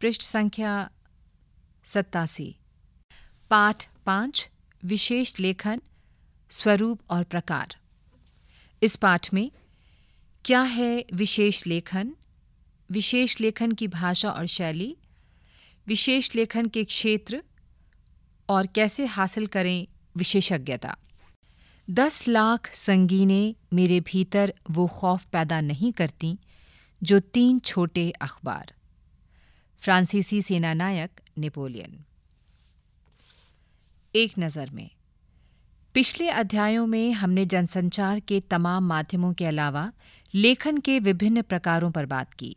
पृष्ठ संख्या सत्तासी पाठ पांच विशेष लेखन स्वरूप और प्रकार इस पाठ में क्या है विशेष लेखन विशेष लेखन की भाषा और शैली विशेष लेखन के क्षेत्र और कैसे हासिल करें विशेषज्ञता दस लाख संगीनें मेरे भीतर वो खौफ पैदा नहीं करती जो तीन छोटे अखबार फ्रांसीसी सेनानायक नेपोलियन एक नज़र में पिछले अध्यायों में हमने जनसंचार के तमाम माध्यमों के अलावा लेखन के विभिन्न प्रकारों पर बात की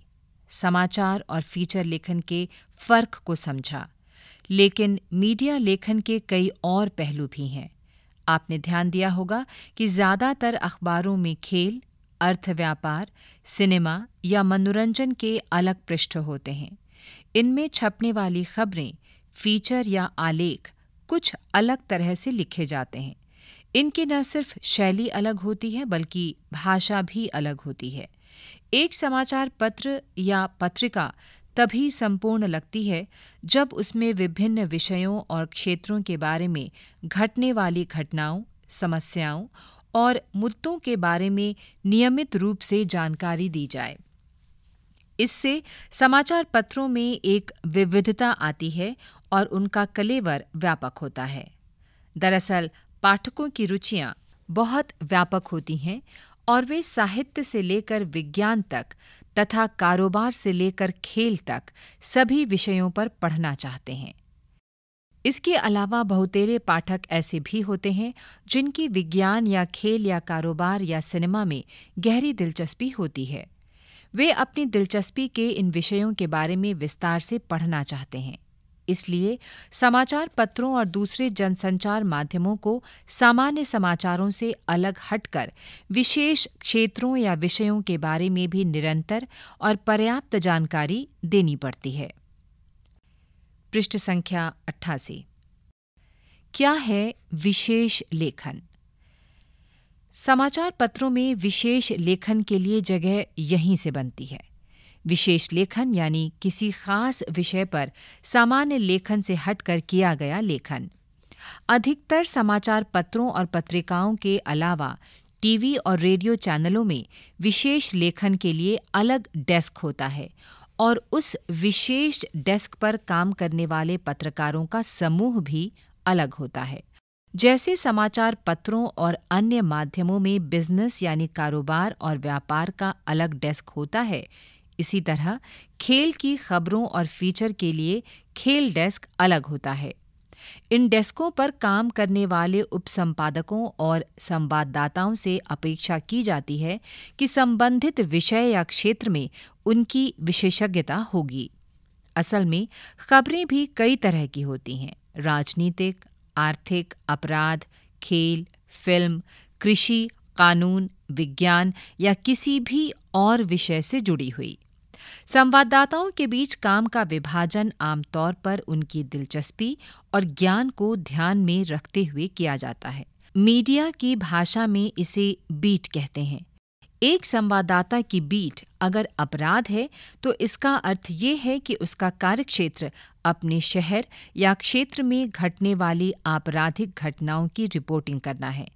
समाचार और फीचर लेखन के फ़र्क को समझा लेकिन मीडिया लेखन के कई और पहलू भी हैं आपने ध्यान दिया होगा कि ज़्यादातर अखबारों में खेल अर्थ व्यापार सिनेमा या मनोरंजन के अलग पृष्ठ होते हैं इनमें छपने वाली खबरें फीचर या आलेख कुछ अलग तरह से लिखे जाते हैं इनकी न सिर्फ शैली अलग होती है बल्कि भाषा भी अलग होती है एक समाचार पत्र या पत्रिका तभी संपूर्ण लगती है जब उसमें विभिन्न विषयों और क्षेत्रों के बारे में घटने वाली घटनाओं समस्याओं और मुद्दों के बारे में नियमित रूप से जानकारी दी जाए इससे समाचार पत्रों में एक विविधता आती है और उनका कलेवर व्यापक होता है दरअसल पाठकों की रुचियां बहुत व्यापक होती हैं और वे साहित्य से लेकर विज्ञान तक तथा कारोबार से लेकर खेल तक सभी विषयों पर पढ़ना चाहते हैं इसके अलावा बहुतेरे पाठक ऐसे भी होते हैं जिनकी विज्ञान या खेल या कारोबार या सिनेमा में गहरी दिलचस्पी होती है वे अपनी दिलचस्पी के इन विषयों के बारे में विस्तार से पढ़ना चाहते हैं इसलिए समाचार पत्रों और दूसरे जनसंचार माध्यमों को सामान्य समाचारों से अलग हटकर विशेष क्षेत्रों या विषयों के बारे में भी निरंतर और पर्याप्त जानकारी देनी पड़ती है पृष्ठ संख्या अट्ठासी क्या है विशेष लेखन समाचार पत्रों में विशेष लेखन के लिए जगह यहीं से बनती है विशेष लेखन यानी किसी खास विषय पर सामान्य लेखन से हटकर किया गया लेखन अधिकतर समाचार पत्रों और पत्रिकाओं के अलावा टीवी और रेडियो चैनलों में विशेष लेखन के लिए अलग डेस्क होता है और उस विशेष डेस्क पर काम करने वाले पत्रकारों का समूह भी अलग होता है जैसे समाचार पत्रों और अन्य माध्यमों में बिजनेस यानी कारोबार और व्यापार का अलग डेस्क होता है इसी तरह खेल की खबरों और फीचर के लिए खेल डेस्क अलग होता है इन डेस्कों पर काम करने वाले उपसंपादकों और संवाददाताओं से अपेक्षा की जाती है कि संबंधित विषय या क्षेत्र में उनकी विशेषज्ञता होगी असल में खबरें भी कई तरह की होती हैं राजनीतिक आर्थिक अपराध खेल फिल्म कृषि कानून विज्ञान या किसी भी और विषय से जुड़ी हुई संवाददाताओं के बीच काम का विभाजन आमतौर पर उनकी दिलचस्पी और ज्ञान को ध्यान में रखते हुए किया जाता है मीडिया की भाषा में इसे बीट कहते हैं एक संवाददाता की बीट अगर अपराध है तो इसका अर्थ ये है कि उसका कार्यक्षेत्र अपने शहर या क्षेत्र में घटने वाली आपराधिक घटनाओं की रिपोर्टिंग करना है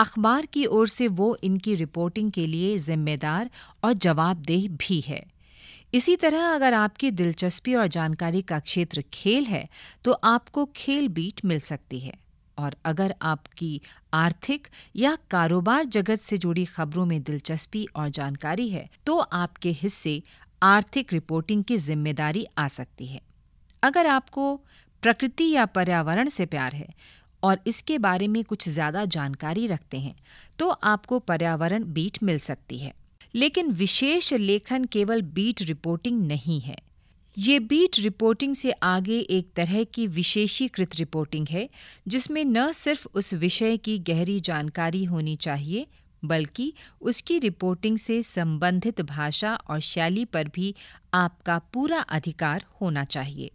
अखबार की ओर से वो इनकी रिपोर्टिंग के लिए जिम्मेदार और जवाबदेह भी है इसी तरह अगर आपकी दिलचस्पी और जानकारी का क्षेत्र खेल है तो आपको खेल बीट मिल सकती है और अगर आपकी आर्थिक या कारोबार जगत से जुड़ी खबरों में दिलचस्पी और जानकारी है तो आपके हिस्से आर्थिक रिपोर्टिंग की जिम्मेदारी आ सकती है अगर आपको प्रकृति या पर्यावरण से प्यार है और इसके बारे में कुछ ज़्यादा जानकारी रखते हैं तो आपको पर्यावरण बीट मिल सकती है लेकिन विशेष लेखन केवल बीट रिपोर्टिंग नहीं है ये बीट रिपोर्टिंग से आगे एक तरह की विशेषीकृत रिपोर्टिंग है जिसमें न सिर्फ उस विषय की गहरी जानकारी होनी चाहिए बल्कि उसकी रिपोर्टिंग से संबंधित भाषा और शैली पर भी आपका पूरा अधिकार होना चाहिए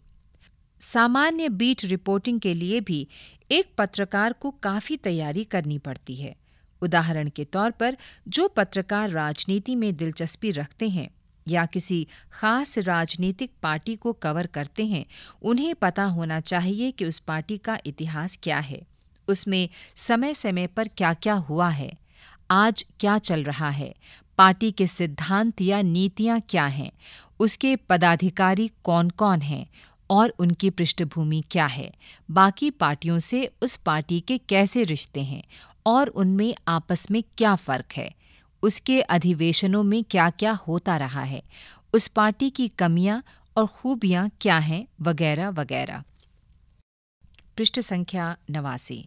सामान्य बीट रिपोर्टिंग के लिए भी एक पत्रकार को काफ़ी तैयारी करनी पड़ती है उदाहरण के तौर पर जो पत्रकार राजनीति में दिलचस्पी रखते हैं या किसी खास राजनीतिक पार्टी को कवर करते हैं उन्हें पता होना चाहिए कि उस पार्टी का इतिहास क्या है उसमें समय समय पर क्या क्या हुआ है आज क्या चल रहा है पार्टी के सिद्धांत या नीतियाँ क्या हैं उसके पदाधिकारी कौन कौन हैं और उनकी पृष्ठभूमि क्या है बाकी पार्टियों से उस पार्टी के कैसे रिश्ते हैं और उनमें आपस में क्या फ़र्क है उसके अधिवेशनों में क्या क्या होता रहा है उस पार्टी की कमियां और खूबियां क्या हैं वगैरह वगैरह पृष्ठ संख्या नवासी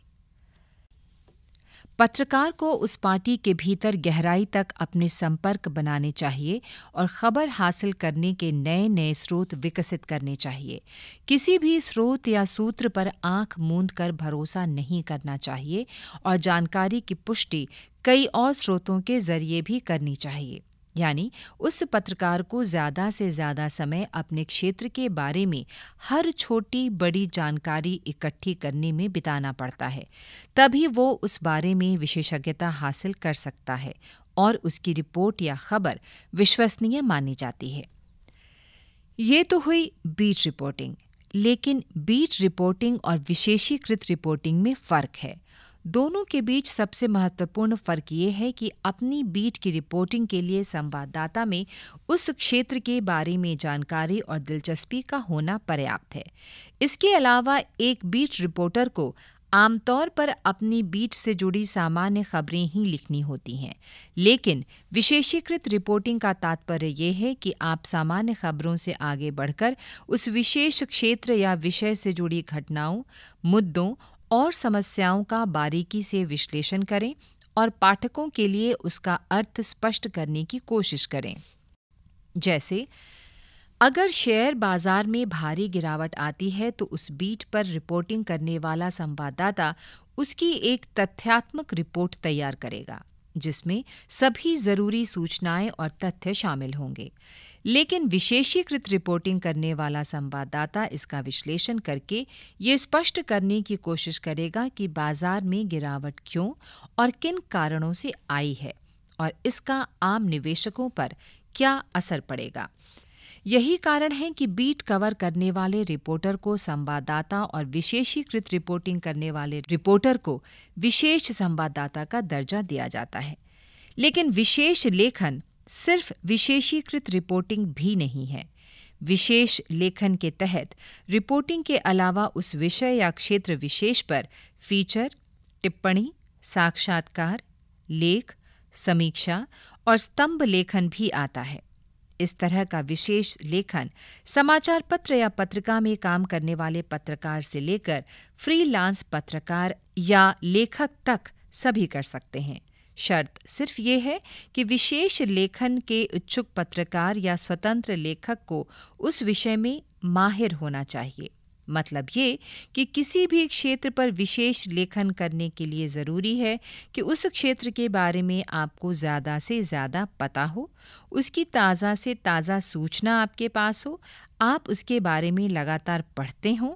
पत्रकार को उस पार्टी के भीतर गहराई तक अपने संपर्क बनाने चाहिए और खबर हासिल करने के नए नए स्रोत विकसित करने चाहिए किसी भी स्रोत या सूत्र पर आंख मूंद कर भरोसा नहीं करना चाहिए और जानकारी की पुष्टि कई और स्रोतों के जरिए भी करनी चाहिए यानी उस पत्रकार को ज़्यादा से ज़्यादा समय अपने क्षेत्र के बारे में हर छोटी बड़ी जानकारी इकट्ठी करने में बिताना पड़ता है तभी वो उस बारे में विशेषज्ञता हासिल कर सकता है और उसकी रिपोर्ट या खबर विश्वसनीय मानी जाती है ये तो हुई बीट रिपोर्टिंग लेकिन बीट रिपोर्टिंग और विशेषीकृत रिपोर्टिंग में फ़र्क है दोनों के बीच सबसे महत्वपूर्ण फर्क ये है कि अपनी बीट की रिपोर्टिंग के लिए संवाददाता में उस क्षेत्र के बारे में जानकारी और दिलचस्पी का होना पर्याप्त है इसके अलावा एक बीट रिपोर्टर को आमतौर पर अपनी बीट से जुड़ी सामान्य खबरें ही लिखनी होती हैं लेकिन विशेषीकृत रिपोर्टिंग का तात्पर्य यह है कि आप सामान्य खबरों से आगे बढ़कर उस विशेष क्षेत्र या विषय से जुड़ी घटनाओं मुद्दों और समस्याओं का बारीकी से विश्लेषण करें और पाठकों के लिए उसका अर्थ स्पष्ट करने की कोशिश करें जैसे अगर शेयर बाजार में भारी गिरावट आती है तो उस बीट पर रिपोर्टिंग करने वाला संवाददाता उसकी एक तथ्यात्मक रिपोर्ट तैयार करेगा जिसमें सभी ज़रूरी सूचनाएं और तथ्य शामिल होंगे लेकिन विशेषीकृत रिपोर्टिंग करने वाला संवाददाता इसका विश्लेषण करके ये स्पष्ट करने की कोशिश करेगा कि बाजार में गिरावट क्यों और किन कारणों से आई है और इसका आम निवेशकों पर क्या असर पड़ेगा यही कारण है कि बीट कवर करने वाले रिपोर्टर को संवाददाता और विशेषीकृत रिपोर्टिंग करने वाले रिपोर्टर को विशेष संवाददाता का दर्जा दिया जाता है लेकिन विशेष लेखन सिर्फ विशेषीकृत रिपोर्टिंग भी नहीं है विशेष लेखन के तहत रिपोर्टिंग के अलावा उस विषय या क्षेत्र विशेष पर फीचर टिप्पणी साक्षात्कार लेख समीक्षा और स्तंभ लेखन भी आता है इस तरह का विशेष लेखन समाचार पत्र या पत्रिका में काम करने वाले पत्रकार से लेकर फ्रीलांस पत्रकार या लेखक तक सभी कर सकते हैं शर्त सिर्फ ये है कि विशेष लेखन के इच्छुक पत्रकार या स्वतंत्र लेखक को उस विषय में माहिर होना चाहिए मतलब ये कि किसी भी क्षेत्र पर विशेष लेखन करने के लिए ज़रूरी है कि उस क्षेत्र के बारे में आपको ज़्यादा से ज़्यादा पता हो उसकी ताज़ा से ताज़ा सूचना आपके पास हो आप उसके बारे में लगातार पढ़ते हों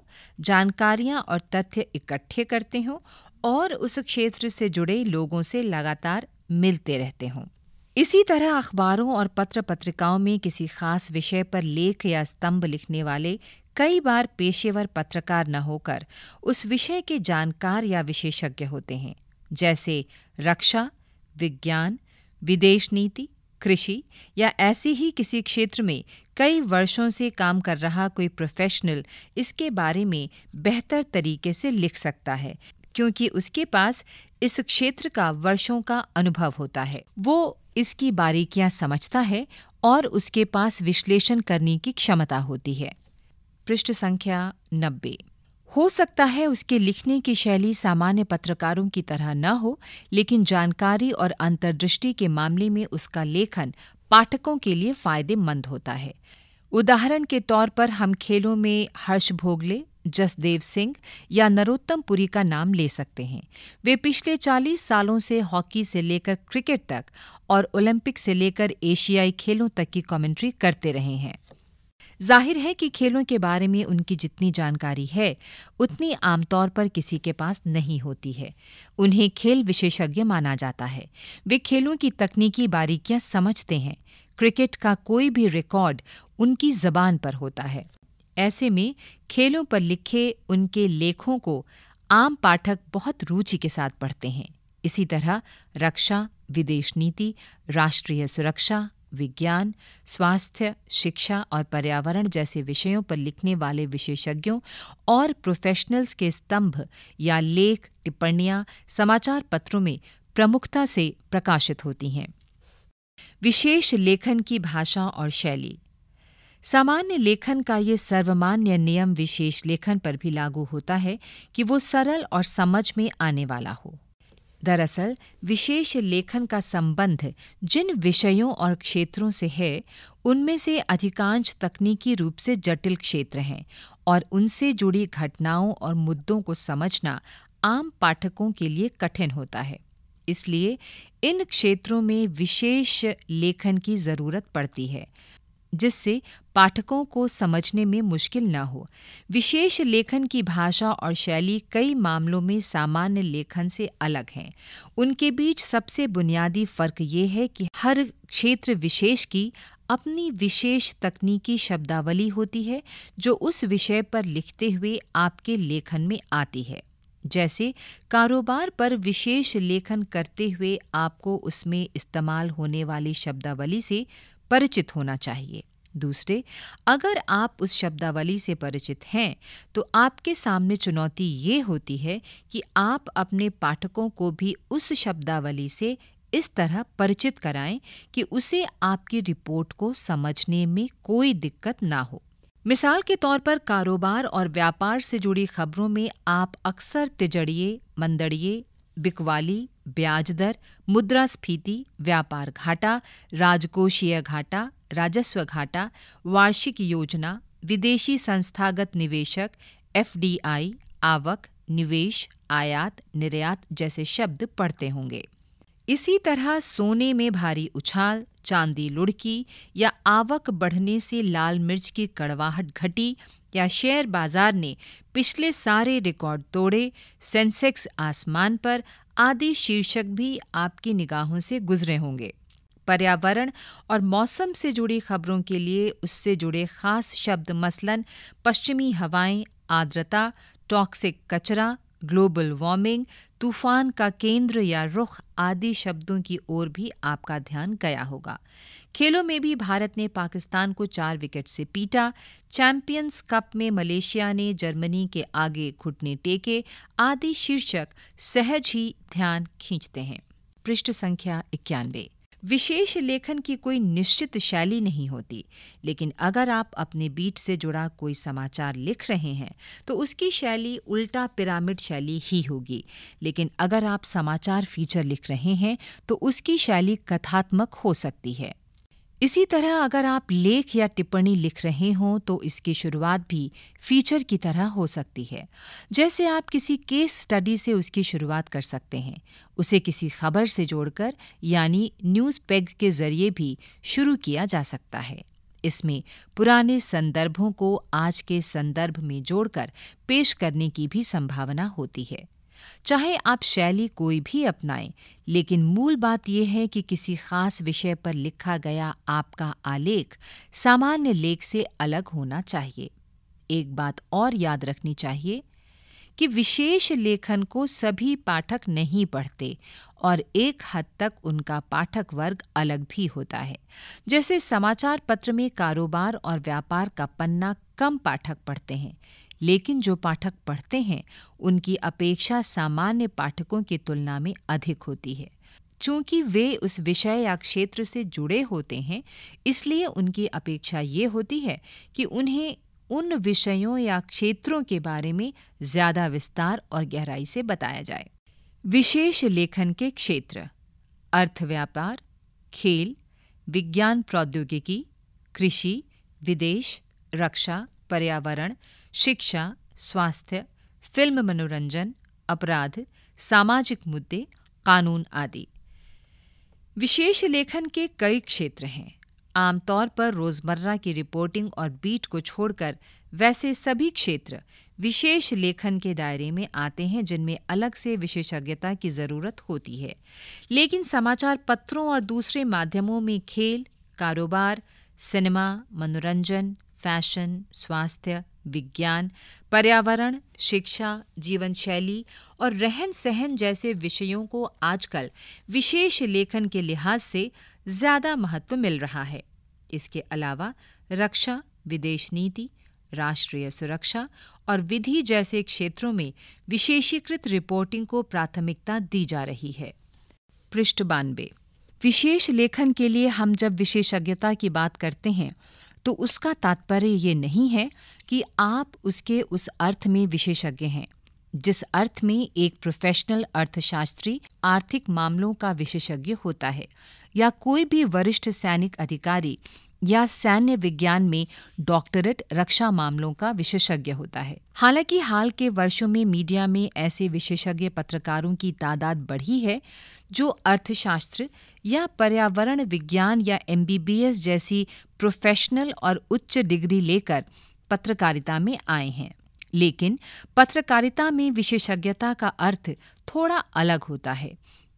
जानकारियाँ और तथ्य इकट्ठे करते हों और उस क्षेत्र से जुड़े लोगों से लगातार मिलते रहते हों इसी तरह अखबारों और पत्र पत्रिकाओं में किसी खास विषय पर लेख या स्तंभ लिखने वाले कई बार पेशेवर पत्रकार न होकर उस विषय के जानकार या विशेषज्ञ होते हैं जैसे रक्षा विज्ञान विदेश नीति कृषि या ऐसी ही किसी क्षेत्र में कई वर्षों से काम कर रहा कोई प्रोफेशनल इसके बारे में बेहतर तरीके से लिख सकता है क्योंकि उसके पास इस क्षेत्र का वर्षों का अनुभव होता है वो इसकी बारीकियां समझता है और उसके पास विश्लेषण करने की क्षमता होती है पृष्ठ संख्या नब्बे हो सकता है उसके लिखने की शैली सामान्य पत्रकारों की तरह न हो लेकिन जानकारी और अंतर्दृष्टि के मामले में उसका लेखन पाठकों के लिए फायदेमंद होता है उदाहरण के तौर पर हम खेलों में हर्ष भोगले जसदेव सिंह या नरोत्तम पुरी का नाम ले सकते हैं वे पिछले 40 सालों से हॉकी से लेकर क्रिकेट तक और ओलंपिक से लेकर एशियाई खेलों तक की कमेंट्री करते रहे हैं जाहिर है कि खेलों के बारे में उनकी जितनी जानकारी है उतनी आमतौर पर किसी के पास नहीं होती है उन्हें खेल विशेषज्ञ माना जाता है वे खेलों की तकनीकी बारीकियां समझते हैं क्रिकेट का कोई भी रिकॉर्ड उनकी जबान पर होता है ऐसे में खेलों पर लिखे उनके लेखों को आम पाठक बहुत रुचि के साथ पढ़ते हैं इसी तरह रक्षा विदेश नीति राष्ट्रीय सुरक्षा विज्ञान स्वास्थ्य शिक्षा और पर्यावरण जैसे विषयों पर लिखने वाले विशेषज्ञों और प्रोफेशनल्स के स्तंभ या लेख टिप्पणियां समाचार पत्रों में प्रमुखता से प्रकाशित होती हैं विशेष लेखन की भाषा और शैली सामान्य लेखन का ये सर्वमान्य नियम विशेष लेखन पर भी लागू होता है कि वो सरल और समझ में आने वाला हो दरअसल विशेष लेखन का संबंध जिन विषयों और क्षेत्रों से है उनमें से अधिकांश तकनीकी रूप से जटिल क्षेत्र हैं और उनसे जुड़ी घटनाओं और मुद्दों को समझना आम पाठकों के लिए कठिन होता है इसलिए इन क्षेत्रों में विशेष लेखन की ज़रूरत पड़ती है जिससे पाठकों को समझने में मुश्किल न हो विशेष लेखन की भाषा और शैली कई मामलों में सामान्य लेखन से अलग हैं उनके बीच सबसे बुनियादी फर्क ये है कि हर क्षेत्र विशेष की अपनी विशेष तकनीकी शब्दावली होती है जो उस विषय पर लिखते हुए आपके लेखन में आती है जैसे कारोबार पर विशेष लेखन करते हुए आपको उसमें इस्तेमाल होने वाली शब्दावली से परिचित होना चाहिए दूसरे अगर आप उस शब्दावली से परिचित हैं तो आपके सामने चुनौती ये होती है कि आप अपने पाठकों को भी उस शब्दावली से इस तरह परिचित कराएं कि उसे आपकी रिपोर्ट को समझने में कोई दिक्कत ना हो मिसाल के तौर पर कारोबार और व्यापार से जुड़ी खबरों में आप अक्सर तिजड़िए मंदड़िए बिकवाली ब्याज दर मुद्रास्फीति व्यापार घाटा राजकोषीय घाटा राजस्व घाटा वार्षिक योजना विदेशी संस्थागत निवेशक एफडीआई आवक निवेश आयात निर्यात जैसे शब्द पढ़ते होंगे इसी तरह सोने में भारी उछाल चांदी लुढ़की या आवक बढ़ने से लाल मिर्च की कड़वाहट घटी या शेयर बाजार ने पिछले सारे रिकॉर्ड तोड़े सेंसेक्स आसमान पर आदि शीर्षक भी आपकी निगाहों से गुजरे होंगे पर्यावरण और मौसम से जुड़ी खबरों के लिए उससे जुड़े खास शब्द मसलन पश्चिमी हवाएं आर्द्रता टॉक्सिक कचरा ग्लोबल वार्मिंग तूफान का केंद्र या रुख आदि शब्दों की ओर भी आपका ध्यान गया होगा खेलों में भी भारत ने पाकिस्तान को चार विकेट से पीटा चैंपियंस कप में मलेशिया ने जर्मनी के आगे घुटने टेके आदि शीर्षक सहज ही ध्यान खींचते हैं पृष्ठ संख्या इक्यानवे विशेष लेखन की कोई निश्चित शैली नहीं होती लेकिन अगर आप अपने बीट से जुड़ा कोई समाचार लिख रहे हैं तो उसकी शैली उल्टा पिरामिड शैली ही होगी लेकिन अगर आप समाचार फीचर लिख रहे हैं तो उसकी शैली कथात्मक हो सकती है इसी तरह अगर आप लेख या टिप्पणी लिख रहे हों तो इसकी शुरुआत भी फीचर की तरह हो सकती है जैसे आप किसी केस स्टडी से उसकी शुरुआत कर सकते हैं उसे किसी खबर से जोड़कर यानी न्यूज़ पेग के जरिए भी शुरू किया जा सकता है इसमें पुराने संदर्भों को आज के संदर्भ में जोड़कर पेश करने की भी संभावना होती है चाहे आप शैली कोई भी अपनाएं लेकिन मूल बात यह है कि किसी खास विषय पर लिखा गया आपका आलेख सामान्य लेख से अलग होना चाहिए एक बात और याद रखनी चाहिए कि विशेष लेखन को सभी पाठक नहीं पढ़ते और एक हद तक उनका पाठक वर्ग अलग भी होता है जैसे समाचार पत्र में कारोबार और व्यापार का पन्ना कम पाठक पढ़ते हैं लेकिन जो पाठक पढ़ते हैं उनकी अपेक्षा सामान्य पाठकों की तुलना में अधिक होती है चूंकि वे उस विषय या क्षेत्र से जुड़े होते हैं इसलिए उनकी अपेक्षा ये होती है कि उन्हें उन विषयों या क्षेत्रों के बारे में ज़्यादा विस्तार और गहराई से बताया जाए विशेष लेखन के क्षेत्र अर्थ व्यापार खेल विज्ञान प्रौद्योगिकी कृषि विदेश रक्षा पर्यावरण शिक्षा स्वास्थ्य फिल्म मनोरंजन अपराध सामाजिक मुद्दे कानून आदि विशेष लेखन के कई क्षेत्र हैं आमतौर पर रोजमर्रा की रिपोर्टिंग और बीट को छोड़कर वैसे सभी क्षेत्र विशेष लेखन के दायरे में आते हैं जिनमें अलग से विशेषज्ञता की ज़रूरत होती है लेकिन समाचार पत्रों और दूसरे माध्यमों में खेल कारोबार सिनेमा मनोरंजन फैशन स्वास्थ्य विज्ञान पर्यावरण शिक्षा जीवन शैली और रहन सहन जैसे विषयों को आजकल विशेष लेखन के लिहाज से ज्यादा महत्व मिल रहा है इसके अलावा रक्षा विदेश नीति राष्ट्रीय सुरक्षा और विधि जैसे क्षेत्रों में विशेषीकृत रिपोर्टिंग को प्राथमिकता दी जा रही है पृष्ठ बानवे विशेष लेखन के लिए हम जब विशेषज्ञता की बात करते हैं तो उसका तात्पर्य ये नहीं है कि आप उसके उस अर्थ में विशेषज्ञ हैं जिस अर्थ में एक प्रोफेशनल अर्थशास्त्री आर्थिक मामलों का विशेषज्ञ होता है या कोई भी वरिष्ठ सैनिक अधिकारी या सैन्य विज्ञान में डॉक्टरेट रक्षा मामलों का विशेषज्ञ होता है हालांकि हाल के वर्षों में मीडिया में ऐसे विशेषज्ञ पत्रकारों की तादाद बढ़ी है जो अर्थशास्त्र या पर्यावरण विज्ञान या एम जैसी प्रोफेशनल और उच्च डिग्री लेकर पत्रकारिता में आए हैं लेकिन पत्रकारिता में विशेषज्ञता का अर्थ थोड़ा अलग होता है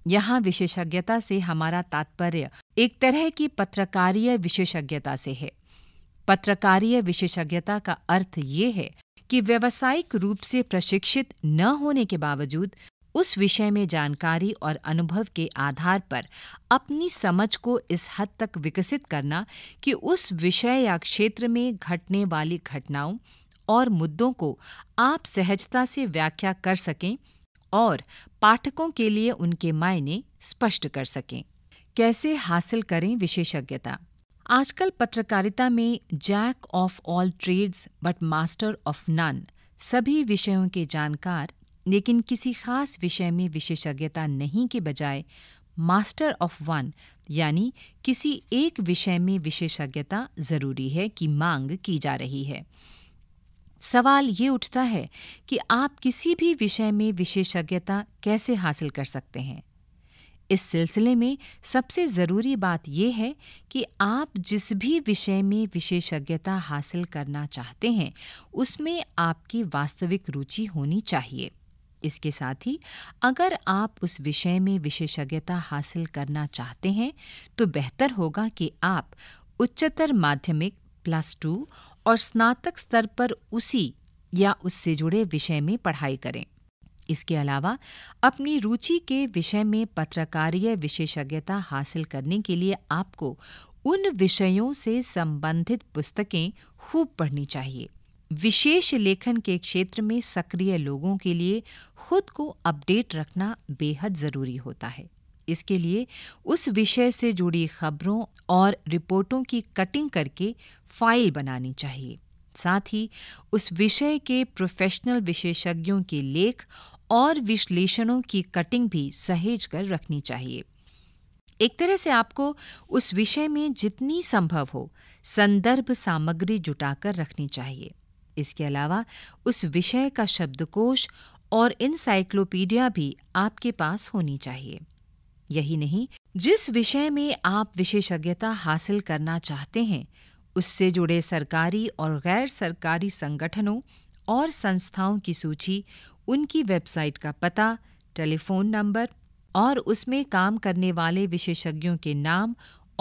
यहाँ विशेषज्ञता से हमारा तात्पर्य एक तरह की पत्रकारीय विशेषज्ञता से है पत्रकारीय विशेषज्ञता का अर्थ ये है कि व्यवसायिक रूप से प्रशिक्षित न होने के बावजूद उस विषय में जानकारी और अनुभव के आधार पर अपनी समझ को इस हद तक विकसित करना कि उस विषय या क्षेत्र में घटने वाली घटनाओं और मुद्दों को आप सहजता से व्याख्या कर सकें और पाठकों के लिए उनके मायने स्पष्ट कर सकें कैसे हासिल करें विशेषज्ञता आजकल पत्रकारिता में jack of all trades but master of none सभी विषयों के जानकार लेकिन किसी खास विषय में विशेषज्ञता नहीं के बजाय मास्टर ऑफ वन यानी किसी एक विषय में विशेषज्ञता जरूरी है की मांग की जा रही है सवाल ये उठता है कि आप किसी भी विषय में विशेषज्ञता कैसे हासिल कर सकते हैं इस सिलसिले में सबसे ज़रूरी बात यह है कि आप जिस भी विषय में विशेषज्ञता हासिल करना चाहते हैं उसमें आपकी वास्तविक रुचि होनी चाहिए इसके साथ ही अगर आप उस विषय में विशेषज्ञता हासिल करना चाहते हैं तो बेहतर होगा कि आप उच्चतर माध्यमिक प्लस टू और स्नातक स्तर पर उसी या उससे जुड़े विषय में पढ़ाई करें इसके अलावा अपनी रुचि के विषय में पत्रकारीय विशेषज्ञता हासिल करने के लिए आपको उन विषयों से संबंधित पुस्तकें खूब पढ़नी चाहिए विशेष लेखन के क्षेत्र में सक्रिय लोगों के लिए खुद को अपडेट रखना बेहद ज़रूरी होता है इसके लिए उस विषय से जुड़ी खबरों और रिपोर्टों की कटिंग करके फाइल बनानी चाहिए साथ ही उस विषय के प्रोफेशनल विशेषज्ञों के लेख और विश्लेषणों की कटिंग भी सहेज कर रखनी चाहिए एक तरह से आपको उस विषय में जितनी संभव हो संदर्भ सामग्री जुटाकर रखनी चाहिए इसके अलावा उस विषय का शब्दकोश और इनसाइक्लोपीडिया भी आपके पास होनी चाहिए यही नहीं जिस विषय में आप विशेषज्ञता हासिल करना चाहते हैं उससे जुड़े सरकारी और गैर सरकारी संगठनों और संस्थाओं की सूची उनकी वेबसाइट का पता टेलीफोन नंबर और उसमें काम करने वाले विशेषज्ञों के नाम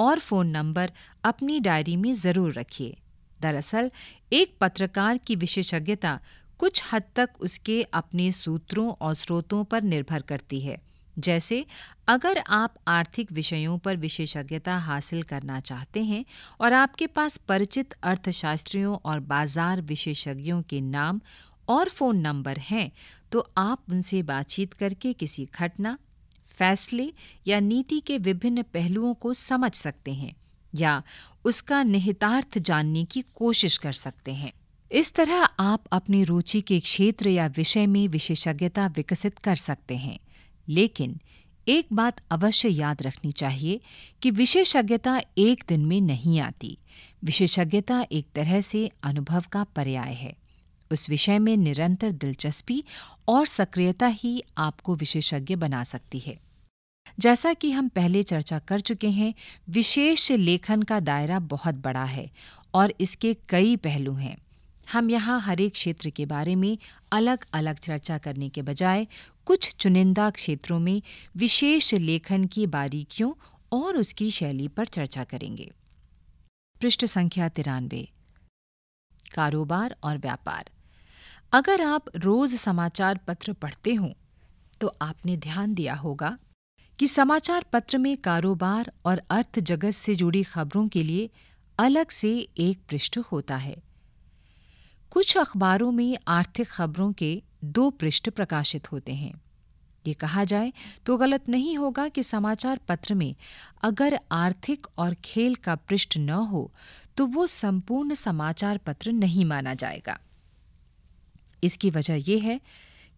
और फ़ोन नंबर अपनी डायरी में ज़रूर रखिए दरअसल एक पत्रकार की विशेषज्ञता कुछ हद तक उसके अपने सूत्रों और स्रोतों पर निर्भर करती है जैसे अगर आप आर्थिक विषयों पर विशेषज्ञता हासिल करना चाहते हैं और आपके पास परिचित अर्थशास्त्रियों और बाजार विशेषज्ञों के नाम और फ़ोन नंबर हैं तो आप उनसे बातचीत करके किसी घटना फैसले या नीति के विभिन्न पहलुओं को समझ सकते हैं या उसका निहितार्थ जानने की कोशिश कर सकते हैं इस तरह आप अपनी रुचि के क्षेत्र या विषय में विशेषज्ञता विकसित कर सकते हैं लेकिन एक बात अवश्य याद रखनी चाहिए कि विशेषज्ञता एक दिन में नहीं आती विशेषज्ञता एक तरह से अनुभव का पर्याय है उस विषय में निरंतर दिलचस्पी और सक्रियता ही आपको विशेषज्ञ बना सकती है जैसा कि हम पहले चर्चा कर चुके हैं विशेष लेखन का दायरा बहुत बड़ा है और इसके कई पहलू हैं हम यहाँ हर एक क्षेत्र के बारे में अलग अलग चर्चा करने के बजाय कुछ चुनिंदा क्षेत्रों में विशेष लेखन की बारीकियों और उसकी शैली पर चर्चा करेंगे पृष्ठ संख्या तिरानवे कारोबार और व्यापार अगर आप रोज समाचार पत्र पढ़ते हो तो आपने ध्यान दिया होगा कि समाचार पत्र में कारोबार और अर्थ जगत से जुड़ी खबरों के लिए अलग से एक पृष्ठ होता है कुछ अखबारों में आर्थिक खबरों के दो पृष्ठ प्रकाशित होते हैं ये कहा जाए तो गलत नहीं होगा कि समाचार पत्र में अगर आर्थिक और खेल का पृष्ठ न हो तो वो संपूर्ण समाचार पत्र नहीं माना जाएगा इसकी वजह यह है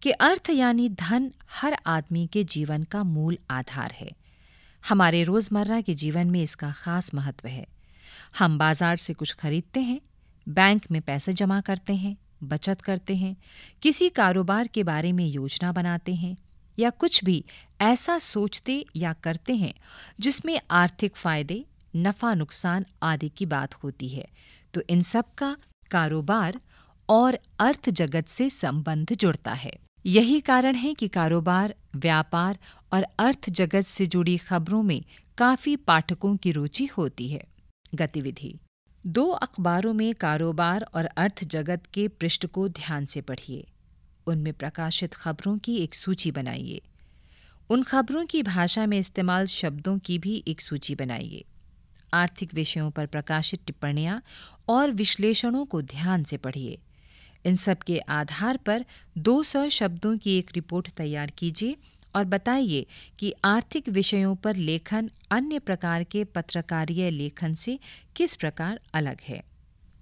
कि अर्थ यानी धन हर आदमी के जीवन का मूल आधार है हमारे रोजमर्रा के जीवन में इसका खास महत्व है हम बाजार से कुछ खरीदते हैं बैंक में पैसे जमा करते हैं बचत करते हैं किसी कारोबार के बारे में योजना बनाते हैं या कुछ भी ऐसा सोचते या करते हैं जिसमें आर्थिक फायदे नफा नुकसान आदि की बात होती है तो इन सब का कारोबार और अर्थ जगत से संबंध जुड़ता है यही कारण है कि कारोबार व्यापार और अर्थ जगत से जुड़ी खबरों में काफी पाठकों की रुचि होती है गतिविधि दो अखबारों में कारोबार और अर्थ जगत के पृष्ठ को ध्यान से पढ़िए उनमें प्रकाशित खबरों की एक सूची बनाइए उन खबरों की भाषा में इस्तेमाल शब्दों की भी एक सूची बनाइए आर्थिक विषयों पर प्रकाशित टिप्पणियाँ और विश्लेषणों को ध्यान से पढ़िए इन सब के आधार पर 200 शब्दों की एक रिपोर्ट तैयार कीजिए और बताइए कि आर्थिक विषयों पर लेखन अन्य प्रकार के पत्रकारीय लेखन से किस प्रकार अलग है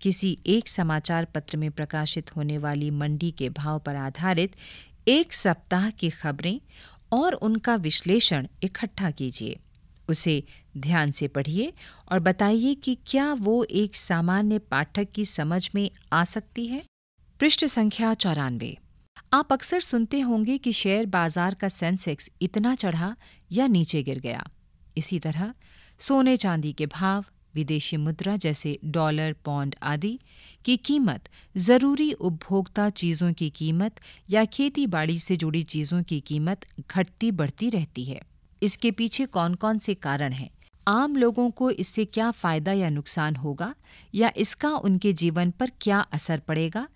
किसी एक समाचार पत्र में प्रकाशित होने वाली मंडी के भाव पर आधारित एक सप्ताह की खबरें और उनका विश्लेषण इकट्ठा कीजिए उसे ध्यान से पढ़िए और बताइए कि क्या वो एक सामान्य पाठक की समझ में आ सकती है पृष्ठ संख्या चौरानवे आप अक्सर सुनते होंगे कि शेयर बाजार का सेंसेक्स इतना चढ़ा या नीचे गिर गया इसी तरह सोने चांदी के भाव विदेशी मुद्रा जैसे डॉलर पौंड आदि की कीमत ज़रूरी उपभोक्ता चीज़ों की कीमत या खेती बाड़ी से जुड़ी चीज़ों की कीमत घटती बढ़ती रहती है इसके पीछे कौन कौन से कारण हैं आम लोगों को इससे क्या फ़ायदा या नुकसान होगा या इसका उनके जीवन पर क्या असर पड़ेगा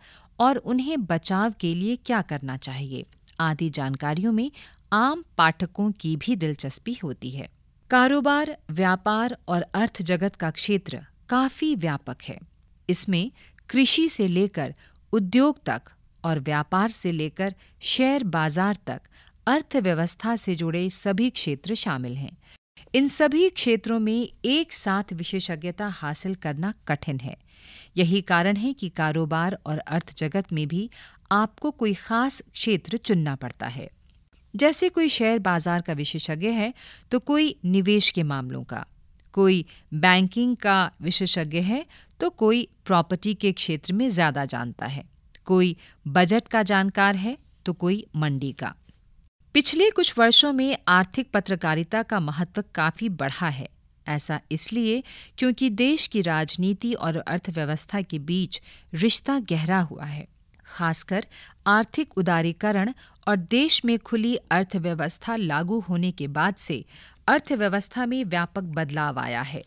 और उन्हें बचाव के लिए क्या करना चाहिए आदि जानकारियों में आम पाठकों की भी दिलचस्पी होती है कारोबार व्यापार और अर्थ जगत का क्षेत्र काफी व्यापक है इसमें कृषि से लेकर उद्योग तक और व्यापार से लेकर शेयर बाजार तक अर्थव्यवस्था से जुड़े सभी क्षेत्र शामिल हैं इन सभी क्षेत्रों में एक साथ विशेषज्ञता हासिल करना कठिन है यही कारण है कि कारोबार और अर्थ जगत में भी आपको कोई खास क्षेत्र चुनना पड़ता है जैसे कोई शेयर बाजार का विशेषज्ञ है तो कोई निवेश के मामलों का कोई बैंकिंग का विशेषज्ञ है तो कोई प्रॉपर्टी के क्षेत्र में ज्यादा जानता है कोई बजट का जानकार है तो कोई मंडी का पिछले कुछ वर्षों में आर्थिक पत्रकारिता का महत्व काफी बढ़ा है ऐसा इसलिए क्योंकि देश की राजनीति और अर्थव्यवस्था के बीच रिश्ता गहरा हुआ है खासकर आर्थिक उदारीकरण और देश में खुली अर्थव्यवस्था लागू होने के बाद से अर्थव्यवस्था में व्यापक बदलाव आया है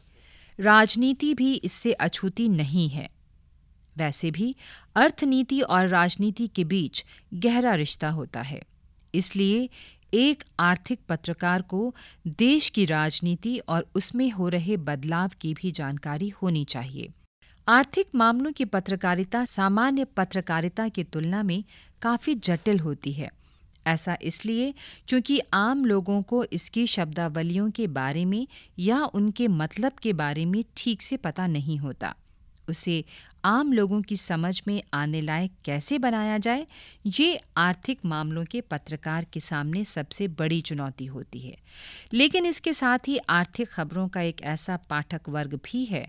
राजनीति भी इससे अछूती नहीं है वैसे भी अर्थनीति और राजनीति के बीच गहरा रिश्ता होता है इसलिए एक आर्थिक पत्रकार को देश की राजनीति और उसमें हो रहे बदलाव की भी जानकारी होनी चाहिए आर्थिक मामलों की पत्रकारिता सामान्य पत्रकारिता की तुलना में काफ़ी जटिल होती है ऐसा इसलिए क्योंकि आम लोगों को इसकी शब्दावलियों के बारे में या उनके मतलब के बारे में ठीक से पता नहीं होता उसे आम लोगों की समझ में आने लायक कैसे बनाया जाए ये आर्थिक मामलों के पत्रकार के सामने सबसे बड़ी चुनौती होती है लेकिन इसके साथ ही आर्थिक खबरों का एक ऐसा पाठक वर्ग भी है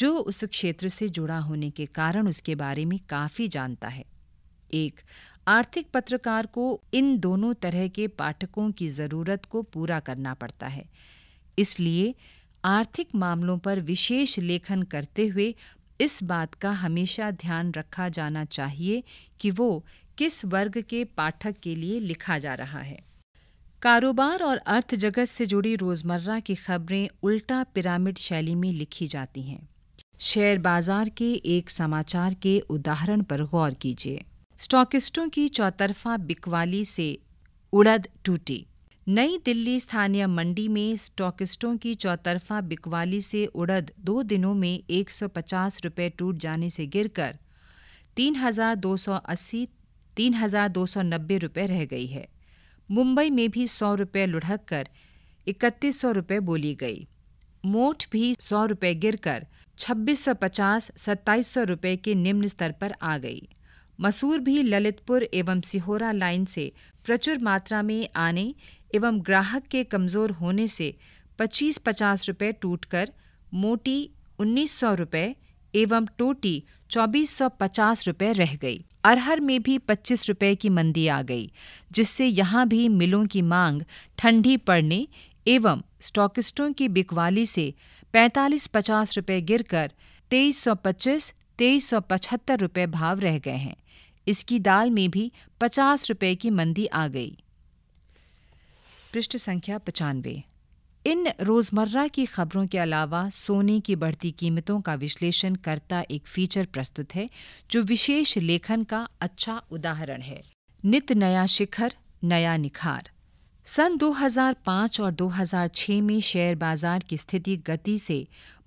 जो उस क्षेत्र से जुड़ा होने के कारण उसके बारे में काफ़ी जानता है एक आर्थिक पत्रकार को इन दोनों तरह के पाठकों की ज़रूरत को पूरा करना पड़ता है इसलिए आर्थिक मामलों पर विशेष लेखन करते हुए इस बात का हमेशा ध्यान रखा जाना चाहिए कि वो किस वर्ग के पाठक के लिए लिखा जा रहा है कारोबार और अर्थ जगत से जुड़ी रोज़मर्रा की खबरें उल्टा पिरामिड शैली में लिखी जाती हैं शेयर बाजार के एक समाचार के उदाहरण पर गौर कीजिए स्टॉकिस्टों की चौतरफा बिकवाली से उड़द टूटी नई दिल्ली स्थानीय मंडी में स्टॉकिस्टों की चौतरफा बिकवाली से उड़द दो दिनों में 150 रुपए टूट जाने से गिरकर 3,280 3,290 रुपए रह गई है मुंबई में भी सौ रुपये लुढ़क कर इकतीस सौ रुपये बोली गई मोट भी सौ रुपये गिरकर छब्बीस सौ पचास सत्ताईस सौ रुपये के निम्न स्तर पर आ गई मसूर भी ललितपुर एवं सिहोरा लाइन से प्रचुर मात्रा में आने एवं ग्राहक के कमज़ोर होने से पच्चीस पचास रुपये टूटकर मोटी उन्नीस सौ रुपये एवं टोटी चौबीस सौ पचास रह गई अरहर में भी पच्चीस रुपये की मंदी आ गई जिससे यहाँ भी मिलों की मांग ठंडी पड़ने एवं स्टॉकिस्टों की बिकवाली से 45 पचास रुपए गिरकर तेईस सौ पच्चीस तेईस सौ पचहत्तर रुपये भाव रह गए हैं इसकी दाल में भी पचास रुपये की मंदी आ गई पृष्ठ संख्या पचानवे इन रोज़मर्रा की खबरों के अलावा सोने की बढ़ती कीमतों का विश्लेषण करता एक फीचर प्रस्तुत है जो विशेष लेखन का अच्छा उदाहरण है नित नया शिखर नया निखार सन 2005 और 2006 में शेयर बाजार की स्थिति गति से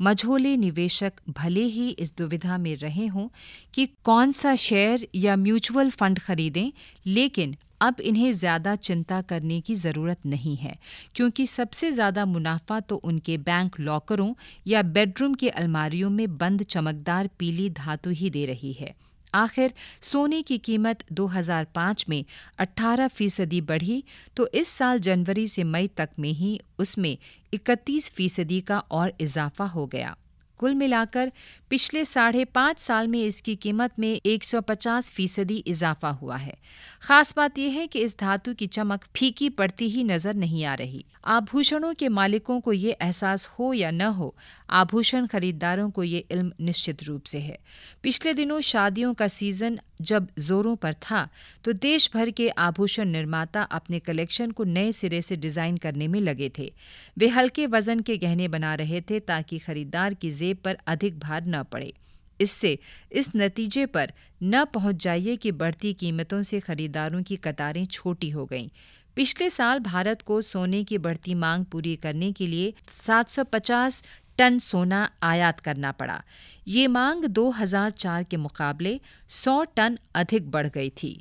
मझोले निवेशक भले ही इस दुविधा में रहे हों कि कौन सा शेयर या म्यूचुअल फंड खरीदें लेकिन अब इन्हें ज़्यादा चिंता करने की ज़रूरत नहीं है क्योंकि सबसे ज़्यादा मुनाफा तो उनके बैंक लॉकरों या बेडरूम की अलमारियों में बंद चमकदार पीली धातु ही दे रही है आखिर सोने की कीमत 2005 में 18 फीसदी बढ़ी तो इस साल जनवरी से मई तक में ही उसमें 31 फीसदी का और इजाफा हो गया कुल मिलाकर पिछले साढ़े पाँच साल में इसकी कीमत में 150 फीसदी इजाफा हुआ है खास बात यह है कि इस धातु की चमक फीकी पड़ती ही नजर नहीं आ रही आभूषणों के मालिकों को ये एहसास हो या न हो आभूषण खरीदारों को ये इल्म निश्चित रूप से है पिछले दिनों शादियों का सीजन जब जोरों पर था तो देश भर के आभूषण निर्माता अपने कलेक्शन को नए सिरे से डिजाइन करने में लगे थे वे हल्के वजन के गहने बना रहे थे ताकि खरीदार की जेब पर अधिक भार न पड़े इससे इस नतीजे पर न पहुंच जाइए कि बढ़ती कीमतों से खरीदारों की कतारें छोटी हो गईं पिछले साल भारत को सोने की बढ़ती मांग पूरी करने के लिए 750 टन सोना आयात करना पड़ा ये मांग 2004 के मुकाबले 100 टन अधिक बढ़ गई थी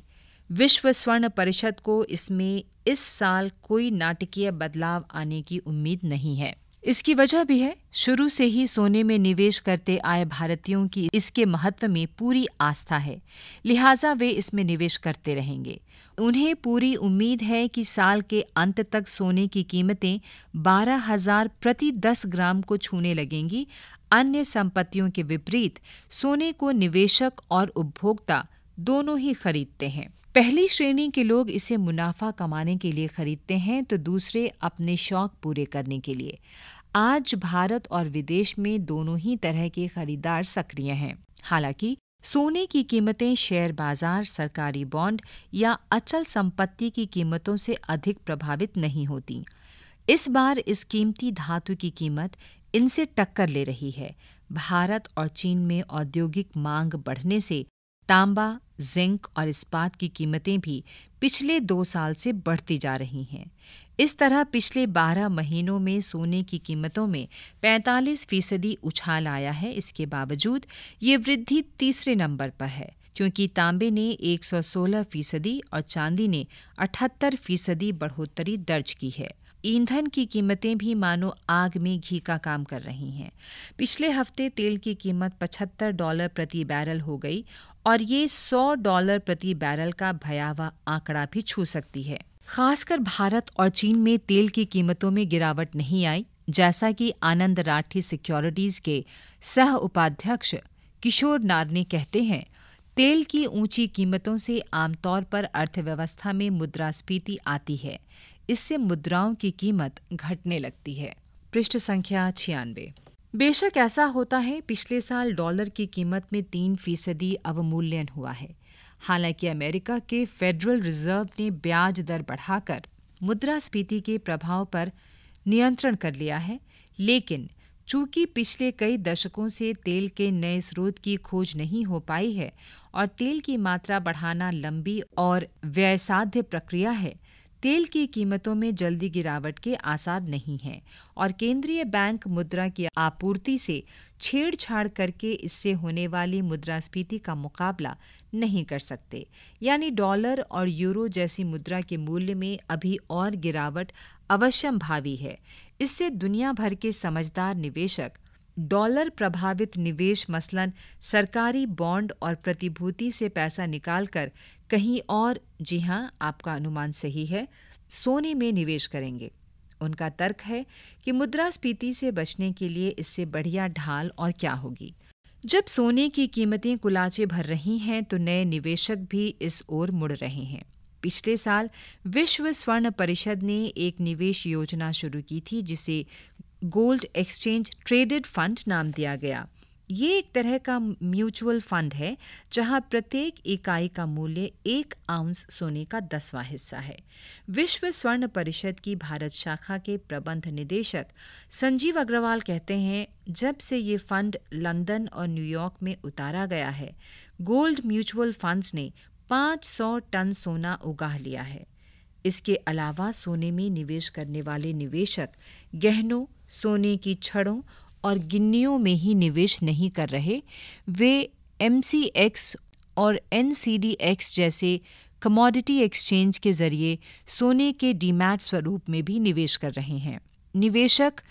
विश्व स्वर्ण परिषद को इसमें इस साल कोई नाटकीय बदलाव आने की उम्मीद नहीं है इसकी वजह भी है शुरू से ही सोने में निवेश करते आए भारतीयों की इसके महत्व में पूरी आस्था है लिहाजा वे इसमें निवेश करते रहेंगे उन्हें पूरी उम्मीद है कि साल के अंत तक सोने की कीमतें बारह हजार प्रति दस ग्राम को छूने लगेंगी अन्य संपत्तियों के विपरीत सोने को निवेशक और उपभोक्ता दोनों ही खरीदते हैं पहली श्रेणी के लोग इसे मुनाफा कमाने के लिए खरीदते हैं तो दूसरे अपने शौक पूरे करने के लिए आज भारत और विदेश में दोनों ही तरह के खरीदार सक्रिय हैं हालांकि सोने की कीमतें शेयर बाजार सरकारी बॉन्ड या अचल संपत्ति की कीमतों से अधिक प्रभावित नहीं होती इस बार इस कीमती धातु की कीमत इनसे टक्कर ले रही है भारत और चीन में औद्योगिक मांग बढ़ने से तांबा जिंक और इस्पात की कीमतें भी पिछले दो साल से बढ़ती जा रही हैं इस तरह पिछले 12 महीनों में सोने की कीमतों में 45 फीसदी उछाल आया है इसके बावजूद ये वृद्धि तीसरे नंबर पर है क्योंकि तांबे ने 116 फीसदी और चांदी ने 78 फीसदी बढ़ोतरी दर्ज की है ईंधन की कीमतें भी मानो आग में घी का काम कर रही हैं पिछले हफ्ते तेल की कीमत 75 डॉलर प्रति बैरल हो गई और ये 100 डॉलर प्रति बैरल का भयावह आंकड़ा भी छू सकती है खासकर भारत और चीन में तेल की कीमतों में गिरावट नहीं आई जैसा कि आनंद राठी सिक्योरिटीज के सह उपाध्यक्ष किशोर नारने कहते हैं तेल की ऊंची कीमतों से आमतौर पर अर्थव्यवस्था में मुद्रास्फीति आती है इससे मुद्राओं की कीमत घटने लगती है पृष्ठ संख्या छियानवे बेशक ऐसा होता है पिछले साल डॉलर की कीमत में तीन फीसदी अवमूल्यन हुआ है हालांकि अमेरिका के फेडरल रिजर्व ने ब्याज दर बढ़ाकर मुद्रास्फीति के प्रभाव पर नियंत्रण कर लिया है लेकिन चूंकि पिछले कई दशकों से तेल के नए स्रोत की खोज नहीं हो पाई है और तेल की मात्रा बढ़ाना लंबी और व्ययसाध्य प्रक्रिया है तेल की कीमतों में जल्दी गिरावट के आसार नहीं हैं और केंद्रीय बैंक मुद्रा की आपूर्ति से छेड़छाड़ करके इससे होने वाली मुद्रास्फीति का मुकाबला नहीं कर सकते यानी डॉलर और यूरो जैसी मुद्रा के मूल्य में अभी और गिरावट अवश्यम भावी है इससे दुनिया भर के समझदार निवेशक डॉलर प्रभावित निवेश मसलन सरकारी बॉन्ड और प्रतिभूति से पैसा निकालकर कहीं और जी हां आपका अनुमान सही है सोने में निवेश करेंगे उनका तर्क है कि मुद्रास्फीति से बचने के लिए इससे बढ़िया ढाल और क्या होगी जब सोने की कीमतें कुलाचे भर रही हैं तो नए निवेशक भी इस ओर मुड़ रहे हैं पिछले साल विश्व स्वर्ण परिषद ने एक निवेश योजना शुरू की थी जिसे गोल्ड एक्सचेंज ट्रेडेड फंड नाम दिया गया ये एक तरह का म्यूचुअल फंड है जहां प्रत्येक इकाई का मूल्य एक आउंस सोने का दसवां हिस्सा है विश्व स्वर्ण परिषद की भारत शाखा के प्रबंध निदेशक संजीव अग्रवाल कहते हैं जब से ये फंड लंदन और न्यूयॉर्क में उतारा गया है गोल्ड म्यूचुअल फंड्स ने 500 टन सोना उगाह लिया है इसके अलावा सोने में निवेश करने वाले निवेशक गहनों सोने की छड़ों और गिन्नियों में ही निवेश नहीं कर रहे वे एम और एन जैसे कमोडिटी एक्सचेंज के जरिए सोने के डीमैट स्वरूप में भी निवेश कर रहे हैं निवेशक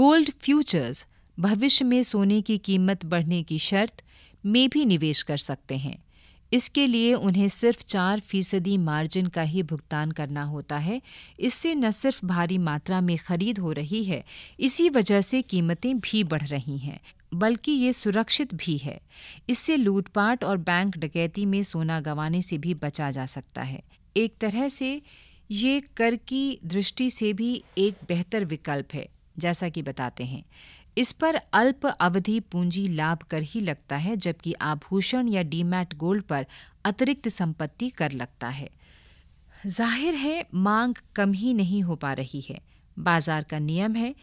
गोल्ड फ्यूचर्स भविष्य में सोने की कीमत बढ़ने की शर्त में भी निवेश कर सकते हैं इसके लिए उन्हें सिर्फ चार फीसदी मार्जिन का ही भुगतान करना होता है इससे न सिर्फ भारी मात्रा में खरीद हो रही है इसी वजह से कीमतें भी बढ़ रही हैं बल्कि ये सुरक्षित भी है इससे लूटपाट और बैंक डकैती में सोना गंवाने से भी बचा जा सकता है एक तरह से ये कर की दृष्टि से भी एक बेहतर विकल्प है जैसा कि बताते हैं इस पर अल्प अवधि पूंजी लाभ कर ही लगता है जबकि आभूषण या डीमैट गोल्ड पर अतिरिक्त संपत्ति कर लगता है जाहिर है मांग कम ही नहीं हो पा रही है बाजार का नियम है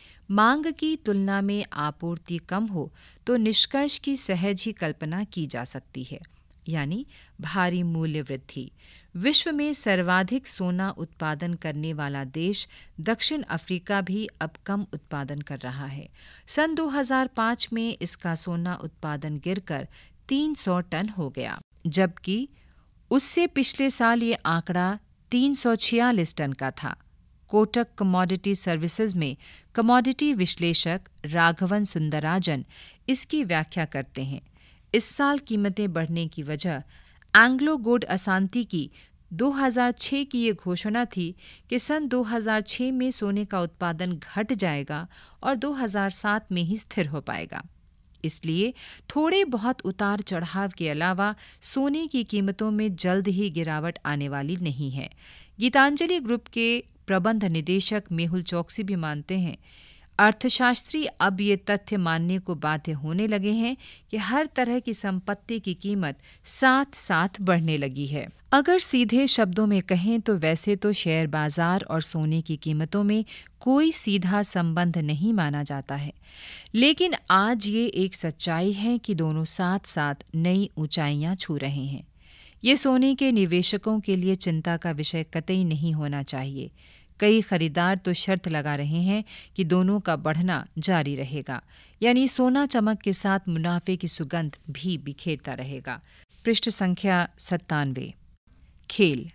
मांग की तुलना में आपूर्ति कम हो तो निष्कर्ष की सहज ही कल्पना की जा सकती है यानी भारी मूल्य वृद्धि विश्व में सर्वाधिक सोना उत्पादन करने वाला देश दक्षिण अफ्रीका भी अब कम उत्पादन कर रहा है सन 2005 में इसका सोना उत्पादन गिरकर 300 टन हो गया जबकि उससे पिछले साल ये आंकड़ा तीन टन का था कोटक कमोडिटी सर्विसेज में कमोडिटी विश्लेषक राघवन सुंदराजन इसकी व्याख्या करते हैं इस साल कीमतें बढ़ने की वजह एंग्लो गुड अशांति की 2006 की ये घोषणा थी कि सन 2006 में सोने का उत्पादन घट जाएगा और 2007 में ही स्थिर हो पाएगा इसलिए थोड़े बहुत उतार चढ़ाव के अलावा सोने की कीमतों में जल्द ही गिरावट आने वाली नहीं है गीतांजलि ग्रुप के प्रबंध निदेशक मेहुल चौकसी भी मानते हैं अर्थशास्त्री अब ये तथ्य मानने को बाध्य होने लगे हैं कि हर तरह की संपत्ति की कीमत साथ साथ बढ़ने लगी है अगर सीधे शब्दों में कहें तो वैसे तो शेयर बाजार और सोने की कीमतों में कोई सीधा संबंध नहीं माना जाता है लेकिन आज ये एक सच्चाई है कि दोनों साथ साथ नई ऊंचाइयां छू रहे हैं ये सोने के निवेशकों के लिए चिंता का विषय कतई नहीं होना चाहिए कई खरीदार तो शर्त लगा रहे हैं कि दोनों का बढ़ना जारी रहेगा यानी सोना चमक के साथ मुनाफे की सुगंध भी बिखेरता रहेगा पृष्ठ संख्या सत्तानवे खेल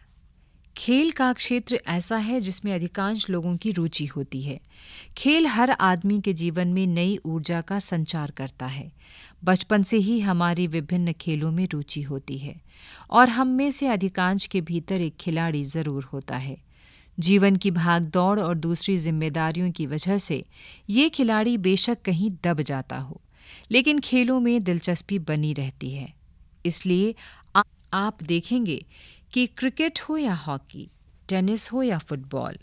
खेल का क्षेत्र ऐसा है जिसमें अधिकांश लोगों की रुचि होती है खेल हर आदमी के जीवन में नई ऊर्जा का संचार करता है बचपन से ही हमारी विभिन्न खेलों में रुचि होती है और हम में से अधिकांश के भीतर एक खिलाड़ी ज़रूर होता है जीवन की भाग दौड़ और दूसरी जिम्मेदारियों की वजह से ये खिलाड़ी बेशक कहीं दब जाता हो लेकिन खेलों में दिलचस्पी बनी रहती है इसलिए आ, आप देखेंगे कि क्रिकेट हो या हॉकी टेनिस हो या फुटबॉल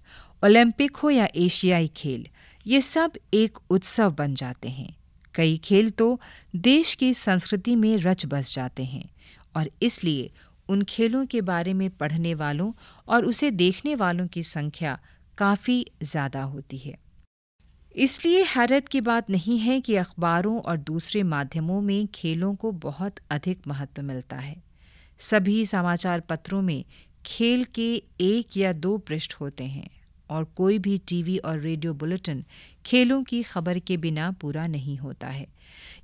ओलंपिक हो या एशियाई खेल ये सब एक उत्सव बन जाते हैं कई खेल तो देश की संस्कृति में रच बस जाते हैं और इसलिए उन खेलों के बारे में पढ़ने वालों और उसे देखने वालों की संख्या काफ़ी ज़्यादा होती है इसलिए हैरत की बात नहीं है कि अखबारों और दूसरे माध्यमों में खेलों को बहुत अधिक महत्व मिलता है सभी समाचार पत्रों में खेल के एक या दो पृष्ठ होते हैं और कोई भी टीवी और रेडियो बुलेटिन खेलों की खबर के बिना पूरा नहीं होता है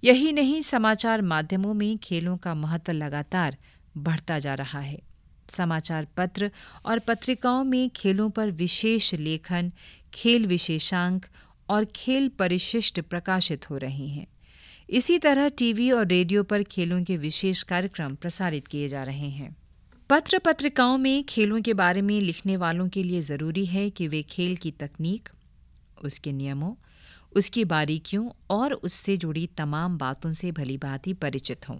यही नहीं समाचार माध्यमों में खेलों का महत्व लगातार बढ़ता जा रहा है समाचार पत्र और पत्रिकाओं में खेलों पर विशेष लेखन खेल विशेषांक और खेल परिशिष्ट प्रकाशित हो रहे हैं इसी तरह टीवी और रेडियो पर खेलों के विशेष कार्यक्रम प्रसारित किए जा रहे हैं पत्र पत्रिकाओं में खेलों के बारे में लिखने वालों के लिए ज़रूरी है कि वे खेल की तकनीक उसके नियमों उसकी बारीकियों और उससे जुड़ी तमाम बातों से भलीभांति परिचित हों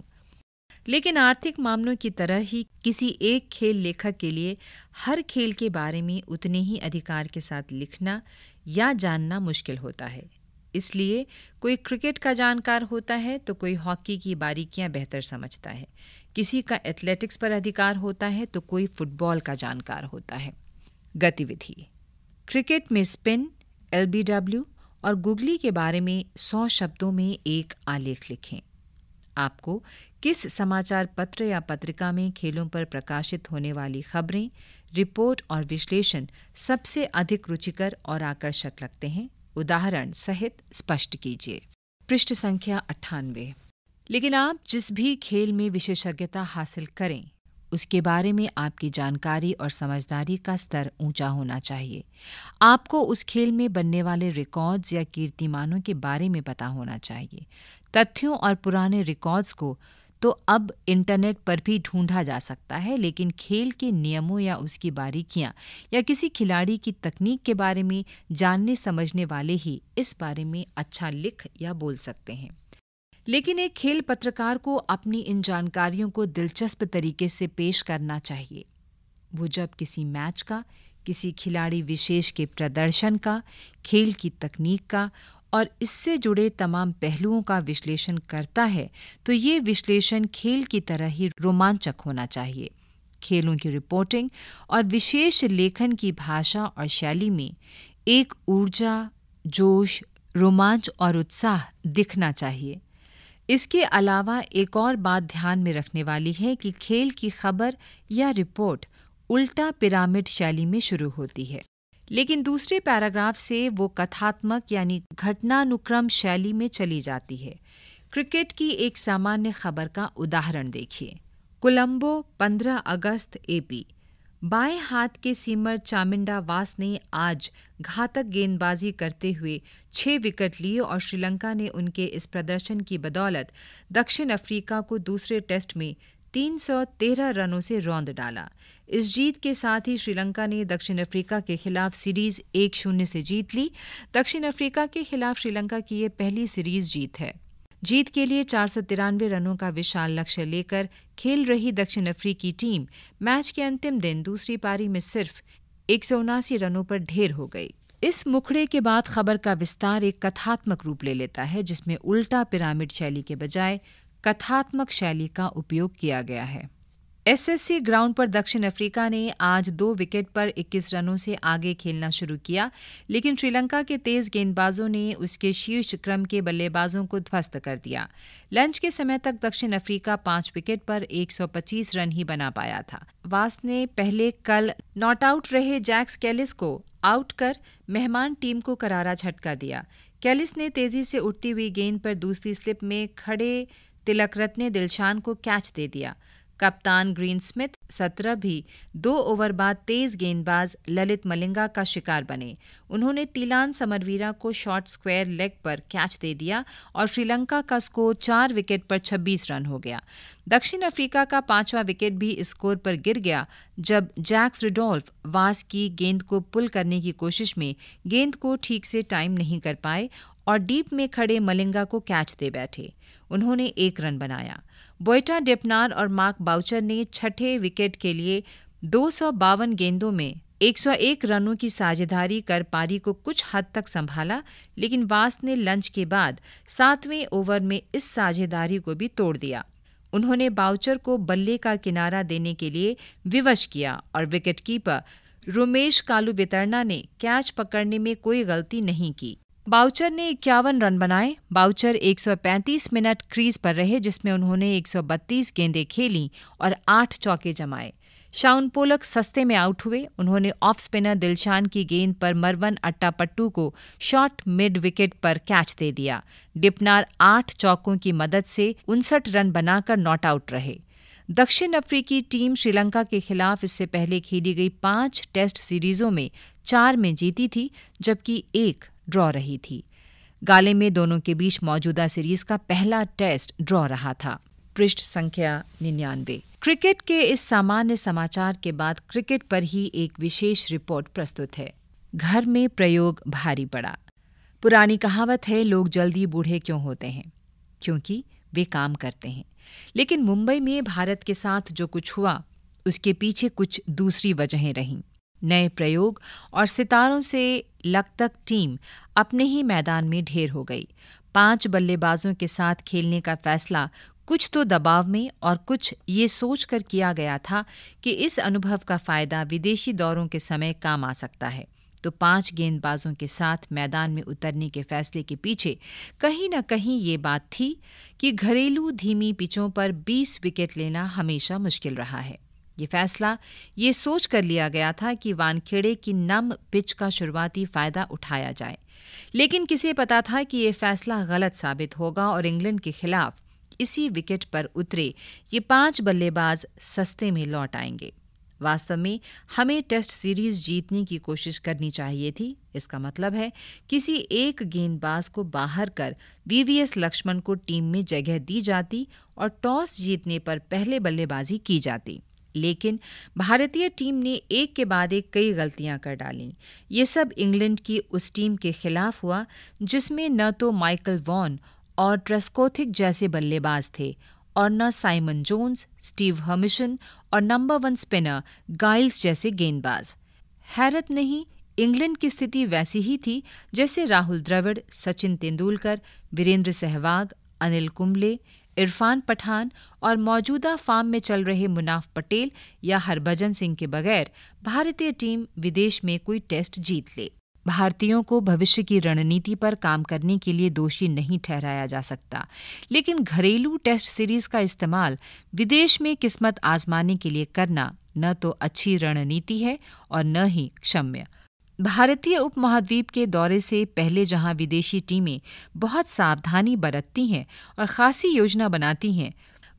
लेकिन आर्थिक मामलों की तरह ही किसी एक खेल लेखक के लिए हर खेल के बारे में उतने ही अधिकार के साथ लिखना या जानना मुश्किल होता है इसलिए कोई क्रिकेट का जानकार होता है तो कोई हॉकी की बारीकियां बेहतर समझता है किसी का एथलेटिक्स पर अधिकार होता है तो कोई फुटबॉल का जानकार होता है गतिविधि क्रिकेट में स्पिन एल और गुगली के बारे में सौ शब्दों में एक आलेख लिखें आपको किस समाचार पत्र या पत्रिका में खेलों पर प्रकाशित होने वाली खबरें रिपोर्ट और विश्लेषण सबसे अधिक रुचिकर और आकर्षक लगते हैं उदाहरण सहित स्पष्ट कीजिए पृष्ठ संख्या अट्ठानवे लेकिन आप जिस भी खेल में विशेषज्ञता हासिल करें उसके बारे में आपकी जानकारी और समझदारी का स्तर ऊंचा होना चाहिए आपको उस खेल में बनने वाले रिकॉर्ड्स या कीर्तिमानों के बारे में पता होना चाहिए तथ्यों और पुराने रिकॉर्ड्स को तो अब इंटरनेट पर भी ढूंढा जा सकता है लेकिन खेल के नियमों या उसकी बारीकियां या किसी खिलाड़ी की तकनीक के बारे में जानने समझने वाले ही इस बारे में अच्छा लिख या बोल सकते हैं लेकिन एक खेल पत्रकार को अपनी इन जानकारियों को दिलचस्प तरीके से पेश करना चाहिए वो जब किसी मैच का किसी खिलाड़ी विशेष के प्रदर्शन का खेल की तकनीक का और इससे जुड़े तमाम पहलुओं का विश्लेषण करता है तो ये विश्लेषण खेल की तरह ही रोमांचक होना चाहिए खेलों की रिपोर्टिंग और विशेष लेखन की भाषा और शैली में एक ऊर्जा जोश रोमांच और उत्साह दिखना चाहिए इसके अलावा एक और बात ध्यान में रखने वाली है कि खेल की खबर या रिपोर्ट उल्टा पिरामिड शैली में शुरू होती है लेकिन दूसरे पैराग्राफ से वो कथात्मक यानी घटनानुक्रम शैली में चली जाती है क्रिकेट की एक सामान्य खबर का उदाहरण देखिए कोलंबो 15 अगस्त एपी बाएं हाथ के सीमर चामिंडा वास ने आज घातक गेंदबाजी करते हुए छह विकेट लिए और श्रीलंका ने उनके इस प्रदर्शन की बदौलत दक्षिण अफ्रीका को दूसरे टेस्ट में 313 रनों से रौंद डाला इस जीत के साथ ही श्रीलंका ने दक्षिण अफ्रीका के खिलाफ सीरीज एक शून्य से जीत ली दक्षिण अफ्रीका के खिलाफ श्रीलंका की यह पहली सीरीज जीत है जीत के लिए चार रनों का विशाल लक्ष्य लेकर खेल रही दक्षिण अफ्रीकी टीम मैच के अंतिम दिन दूसरी पारी में सिर्फ एक रनों पर ढेर हो गई इस मुखड़े के बाद खबर का विस्तार एक कथात्मक रूप ले लेता है जिसमें उल्टा पिरामिड शैली के बजाय कथात्मक शैली का उपयोग किया गया है एसएससी ग्राउंड पर दक्षिण अफ्रीका ने आज दो विकेट पर 21 रनों से आगे खेलना शुरू किया लेकिन श्रीलंका के तेज गेंदबाजों ने उसके शीर्ष क्रम के बल्लेबाजों को ध्वस्त कर दिया लंच के समय तक दक्षिण अफ्रीका पांच विकेट पर 125 रन ही बना पाया था वास ने पहले कल नॉट आउट रहे जैक्स कैलिस को आउट कर मेहमान टीम को करारा झटका दिया कैलिस ने तेजी से उठती हुई गेंद पर दूसरी स्लिप में खड़े तिलकरत ने दिलशान को कैच दे दिया कप्तान ग्रीन स्मिथ सत्रह भी दो ओवर बाद तेज गेंदबाज ललित मलिंगा का शिकार बने उन्होंने तिलान समरवीरा को शॉर्ट स्क्वायर लेग पर कैच दे दिया और श्रीलंका का स्कोर चार विकेट पर 26 रन हो गया दक्षिण अफ्रीका का पांचवा विकेट भी स्कोर पर गिर गया जब जैक्स रिडोल्फ वास की गेंद को पुल करने की कोशिश में गेंद को ठीक से टाइम नहीं कर पाए और डीप में खड़े मलिंगा को कैच दे बैठे उन्होंने एक रन बनाया बोयटा डेपनार और मार्क बाउचर ने छठे विकेट के लिए दो गेंदों में 101 रनों की साझेदारी कर पारी को कुछ हद तक संभाला लेकिन वास ने लंच के बाद सातवें ओवर में इस साझेदारी को भी तोड़ दिया उन्होंने बाउचर को बल्ले का किनारा देने के लिए विवश किया और विकेटकीपर रोमेश कालू बितरना ने कैच पकड़ने में कोई गलती नहीं की बाउचर ने इक्यावन रन बनाए बाउचर 135 मिनट क्रीज पर रहे जिसमें उन्होंने 132 गेंदें खेली और आठ चौके जमाए शाउन पोलक सस्ते में आउट हुए उन्होंने ऑफ स्पिनर दिलशान की गेंद पर मरवन अट्टापट्टू को शॉर्ट मिड विकेट पर कैच दे दिया डिपनार आठ चौकों की मदद से उनसठ रन बनाकर नॉट आउट रहे दक्षिण अफ्रीकी टीम श्रीलंका के खिलाफ इससे पहले खेली गई पांच टेस्ट सीरीजों में चार में जीती थी जबकि एक ड्रॉ रही थी गाले में दोनों के बीच मौजूदा सीरीज का पहला टेस्ट ड्रॉ रहा था पृष्ठ संख्या निन्यानवे क्रिकेट के इस सामान्य समाचार के बाद क्रिकेट पर ही एक विशेष रिपोर्ट प्रस्तुत है घर में प्रयोग भारी पड़ा पुरानी कहावत है लोग जल्दी बूढ़े क्यों होते हैं क्योंकि वे काम करते हैं लेकिन मुंबई में भारत के साथ जो कुछ हुआ उसके पीछे कुछ दूसरी वजहें रहीं नए प्रयोग और सितारों से लगतक टीम अपने ही मैदान में ढेर हो गई पांच बल्लेबाजों के साथ खेलने का फैसला कुछ तो दबाव में और कुछ ये सोच कर किया गया था कि इस अनुभव का फ़ायदा विदेशी दौरों के समय काम आ सकता है तो पांच गेंदबाजों के साथ मैदान में उतरने के फैसले के पीछे कहीं न कहीं ये बात थी कि घरेलू धीमी पिचों पर 20 विकेट लेना हमेशा मुश्किल रहा है ये फैसला ये सोच कर लिया गया था कि वानखेड़े की नम पिच का शुरुआती फायदा उठाया जाए लेकिन किसे पता था कि ये फैसला गलत साबित होगा और इंग्लैंड के खिलाफ इसी विकेट पर उतरे ये पांच बल्लेबाज सस्ते में लौट आएंगे वास्तव में हमें टेस्ट सीरीज जीतने की कोशिश करनी चाहिए थी इसका मतलब है किसी एक गेंदबाज को बाहर कर वीवीएस लक्ष्मण को टीम में जगह दी जाती और टॉस जीतने पर पहले बल्लेबाजी की जाती लेकिन भारतीय टीम ने एक के बाद एक कई गलतियां कर डालीं ये सब इंग्लैंड की उस टीम के खिलाफ हुआ जिसमें न तो माइकल वॉन और ट्रेस्कोथिक जैसे बल्लेबाज थे और न साइमन जोन्स स्टीव हर्मिशन और नंबर वन स्पिनर गाइल्स जैसे गेंदबाज हैरत नहीं इंग्लैंड की स्थिति वैसी ही थी जैसे राहुल द्रविड़ सचिन तेंदुलकर वीरेंद्र सहवाग अनिल कुंबले इरफान पठान और मौजूदा फार्म में चल रहे मुनाफ पटेल या हरभजन सिंह के बगैर भारतीय टीम विदेश में कोई टेस्ट जीत ले भारतीयों को भविष्य की रणनीति पर काम करने के लिए दोषी नहीं ठहराया जा सकता लेकिन घरेलू टेस्ट सीरीज का इस्तेमाल विदेश में किस्मत आजमाने के लिए करना न तो अच्छी रणनीति है और न ही क्षम्य भारतीय उपमहाद्वीप के दौरे से पहले जहां विदेशी टीमें बहुत सावधानी बरतती हैं और खासी योजना बनाती हैं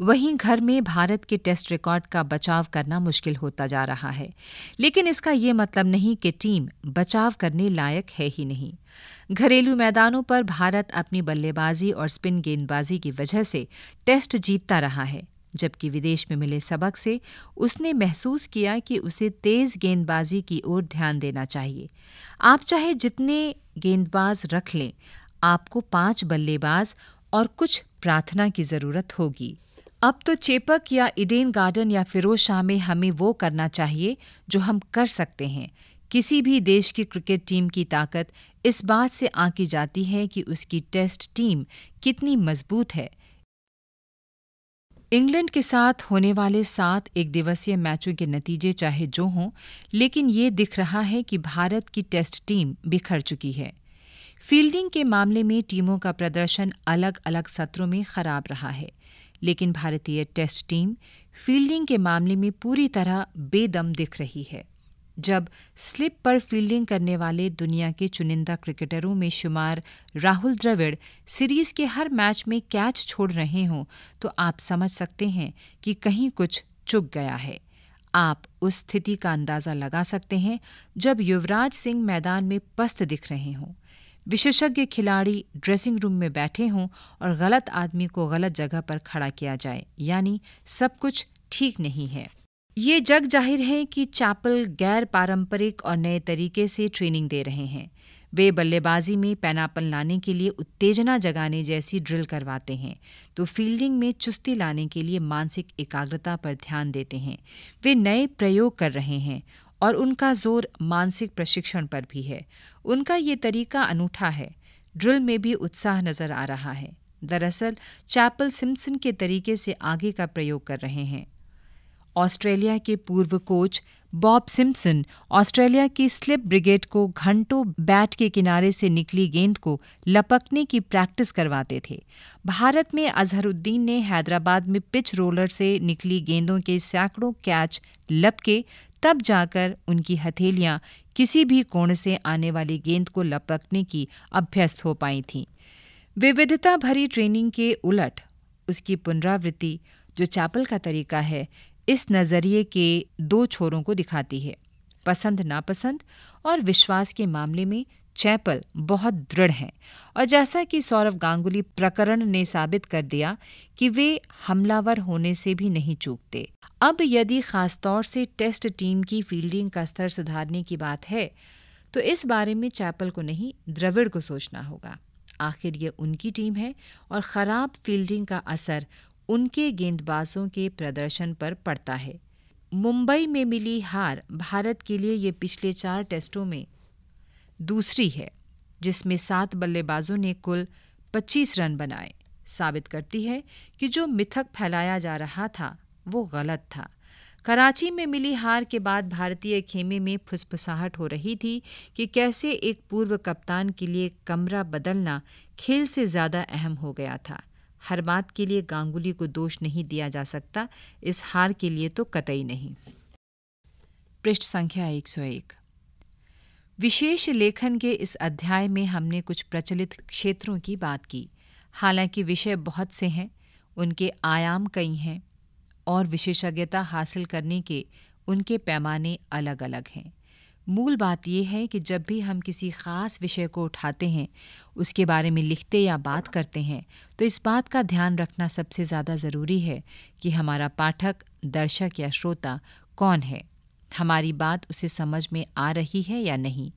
वहीं घर में भारत के टेस्ट रिकॉर्ड का बचाव करना मुश्किल होता जा रहा है लेकिन इसका ये मतलब नहीं कि टीम बचाव करने लायक है ही नहीं घरेलू मैदानों पर भारत अपनी बल्लेबाजी और स्पिन गेंदबाजी की वजह से टेस्ट जीतता रहा है जबकि विदेश में मिले सबक से उसने महसूस किया कि उसे तेज़ गेंदबाजी की ओर ध्यान देना चाहिए आप चाहे जितने गेंदबाज रख लें आपको पांच बल्लेबाज और कुछ प्रार्थना की ज़रूरत होगी अब तो चेपक या इडेन गार्डन या फिरोज शाह में हमें वो करना चाहिए जो हम कर सकते हैं किसी भी देश की क्रिकेट टीम की ताकत इस बात से आंकी जाती है कि उसकी टेस्ट टीम कितनी मजबूत है इंग्लैंड के साथ होने वाले सात एक दिवसीय मैचों के नतीजे चाहे जो हों लेकिन ये दिख रहा है कि भारत की टेस्ट टीम बिखर चुकी है फील्डिंग के मामले में टीमों का प्रदर्शन अलग अलग सत्रों में खराब रहा है लेकिन भारतीय टेस्ट टीम फील्डिंग के मामले में पूरी तरह बेदम दिख रही है जब स्लिप पर फील्डिंग करने वाले दुनिया के चुनिंदा क्रिकेटरों में शुमार राहुल द्रविड़ सीरीज के हर मैच में कैच छोड़ रहे हों तो आप समझ सकते हैं कि कहीं कुछ चुक गया है आप उस स्थिति का अंदाजा लगा सकते हैं जब युवराज सिंह मैदान में पस्त दिख रहे हों विशेषज्ञ खिलाड़ी ड्रेसिंग रूम में बैठे हों और गलत आदमी को गलत जगह पर खड़ा किया जाए यानी सब कुछ ठीक नहीं है ये जग जाहिर है कि चैपल गैर पारंपरिक और नए तरीके से ट्रेनिंग दे रहे हैं वे बल्लेबाजी में पैनापन लाने के लिए उत्तेजना जगाने जैसी ड्रिल करवाते हैं तो फील्डिंग में चुस्ती लाने के लिए मानसिक एकाग्रता पर ध्यान देते हैं वे नए प्रयोग कर रहे हैं और उनका जोर मानसिक प्रशिक्षण पर भी है उनका ये तरीका अनूठा है ड्रिल में भी उत्साह नजर आ रहा है दरअसल चैपल सिम्सन के तरीके से आगे का प्रयोग कर रहे हैं ऑस्ट्रेलिया के पूर्व कोच बॉब सिम्पसन ऑस्ट्रेलिया की स्लिप ब्रिगेड को घंटों बैट के किनारे से निकली गेंद को लपकने की प्रैक्टिस करवाते थे भारत में अजहरुद्दीन ने हैदराबाद में पिच रोलर से निकली गेंदों के सैकड़ों कैच लपके तब जाकर उनकी हथेलियां किसी भी कोण से आने वाली गेंद को लपकने की अभ्यस्त हो पाई थीं विविधता भरी ट्रेनिंग के उलट उसकी पुनरावृत्ति जो चैपल का तरीका है इस नज़रिए के दो छोरों को दिखाती है पसंद नापसंद और विश्वास के मामले में चैपल बहुत दृढ़ हैं और जैसा कि सौरव गांगुली प्रकरण ने साबित कर दिया कि वे हमलावर होने से भी नहीं चूकते अब यदि खासतौर से टेस्ट टीम की फील्डिंग का स्तर सुधारने की बात है तो इस बारे में चैपल को नहीं द्रविड़ को सोचना होगा आखिर ये उनकी टीम है और ख़राब फील्डिंग का असर उनके गेंदबाजों के प्रदर्शन पर पड़ता है मुंबई में मिली हार भारत के लिए ये पिछले चार टेस्टों में दूसरी है जिसमें सात बल्लेबाजों ने कुल 25 रन बनाए साबित करती है कि जो मिथक फैलाया जा रहा था वो गलत था कराची में मिली हार के बाद भारतीय खेमे में फुसफुसाहट हो रही थी कि कैसे एक पूर्व कप्तान के लिए कमरा बदलना खेल से ज़्यादा अहम हो गया था हर बात के लिए गांगुली को दोष नहीं दिया जा सकता इस हार के लिए तो कतई नहीं पृष्ठ संख्या 101 विशेष लेखन के इस अध्याय में हमने कुछ प्रचलित क्षेत्रों की बात की हालांकि विषय बहुत से हैं उनके आयाम कई हैं और विशेषज्ञता हासिल करने के उनके पैमाने अलग अलग हैं मूल बात यह है कि जब भी हम किसी ख़ास विषय को उठाते हैं उसके बारे में लिखते या बात करते हैं तो इस बात का ध्यान रखना सबसे ज़्यादा ज़रूरी है कि हमारा पाठक दर्शक या श्रोता कौन है हमारी बात उसे समझ में आ रही है या नहीं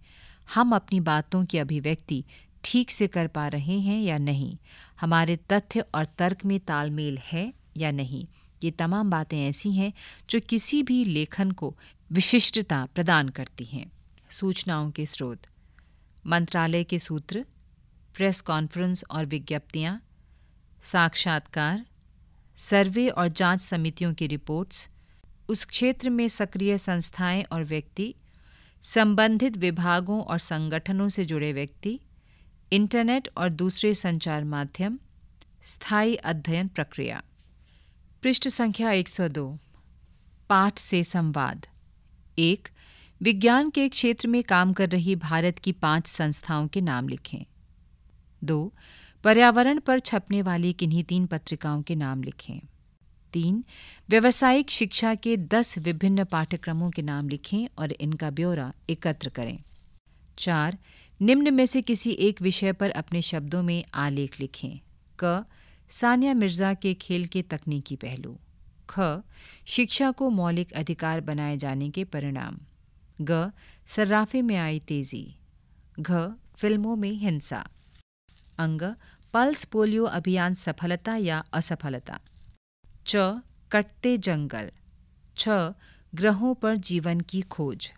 हम अपनी बातों की अभिव्यक्ति ठीक से कर पा रहे हैं या नहीं हमारे तथ्य और तर्क में तालमेल है या नहीं ये तमाम बातें ऐसी हैं जो किसी भी लेखन को विशिष्टता प्रदान करती हैं सूचनाओं के स्रोत मंत्रालय के सूत्र प्रेस कॉन्फ्रेंस और विज्ञप्तियाँ साक्षात्कार सर्वे और जांच समितियों की रिपोर्ट्स उस क्षेत्र में सक्रिय संस्थाएं और व्यक्ति संबंधित विभागों और संगठनों से जुड़े व्यक्ति इंटरनेट और दूसरे संचार माध्यम स्थायी अध्ययन प्रक्रिया पृष्ठ संख्या 102 पाठ से संवाद एक विज्ञान के क्षेत्र में काम कर रही भारत की पांच संस्थाओं के नाम लिखें दो पर्यावरण पर छपने वाली किन्हीं तीन पत्रिकाओं के नाम लिखें तीन व्यवसायिक शिक्षा के दस विभिन्न पाठ्यक्रमों के नाम लिखें और इनका ब्यौरा एकत्र करें चार निम्न में से किसी एक विषय पर अपने शब्दों में आलेख लिखें क सानिया मिर्जा के खेल के तकनीकी पहलू ख शिक्षा को मौलिक अधिकार बनाए जाने के परिणाम ग सर्राफे में आई तेजी घ फिल्मों में हिंसा अंग पल्स पोलियो अभियान सफलता या असफलता च कटते जंगल छ ग्रहों पर जीवन की खोज